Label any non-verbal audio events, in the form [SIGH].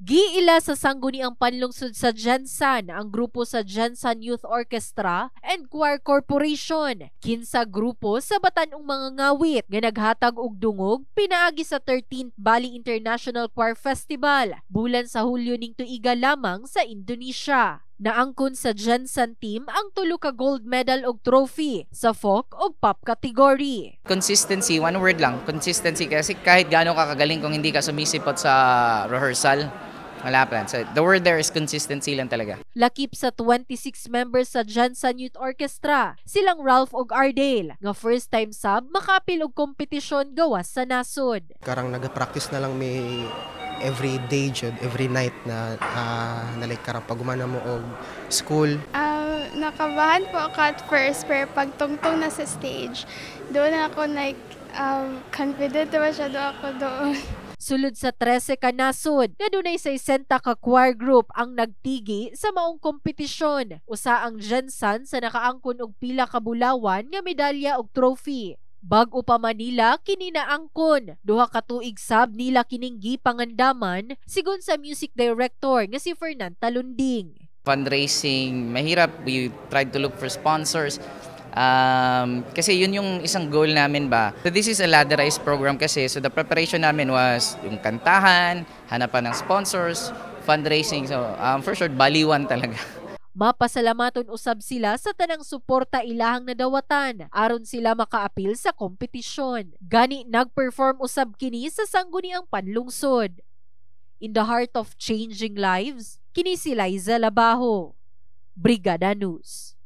Giila sa sangguni ang panlungsod sa Jansan, ang grupo sa Jansan Youth Orchestra and Choir Corporation. Kinsa grupo sa batanong mga ngawit nga naghatag og dungog pinaagi sa 13th Bali International Choir Festival bulan sa Hulyo ning tuiga lamang sa Indonesia. Naangkon sa Jensen team ang tulo ka gold medal og trophy sa folk o pop category. Consistency, one word lang, consistency kasi kahit gaano ka kagaling kung hindi ka sumisipot sa rehearsal, wala plan. So, the word there is consistency lang talaga. Lakip sa 26 members sa Jansan Youth Orchestra, silang Ralph og Ardale, nga first time sab makapil og kompetisyon gawas sa nasod. Karang nagapractice na lang may every day jud, every night na uh, na like karang pagumana mo og school. Uh, nakabahan po ako at first pero pagtungtong na sa stage, doon ako like um, confident masyado ako doon. [LAUGHS] sulod sa 13 ka nasod nga dunay 60 ka choir group ang nagtigi sa maong kompetisyon. Usa ang Jensen sa nakaangkon og pila ka bulawan nga medalya og trophy. Bago pa Manila, kininaangkon. Duha ka tuig sab nila kining gipangandaman sigon sa music director nga si Fernand Talunding. Fundraising, mahirap. We tried to look for sponsors Um, kasi yun yung isang goal namin ba. So this is a ladderized program kasi. So the preparation namin was yung kantahan, hanapan ng sponsors, fundraising. So um, for sure, baliwan talaga. Mapasalamaton usab sila sa tanang suporta ilahang nadawatan aron sila makaapil sa kompetisyon. Gani nagperform usab kini sa sangguni ang panlungsod. In the heart of changing lives, kini si Liza Labaho. Brigada News.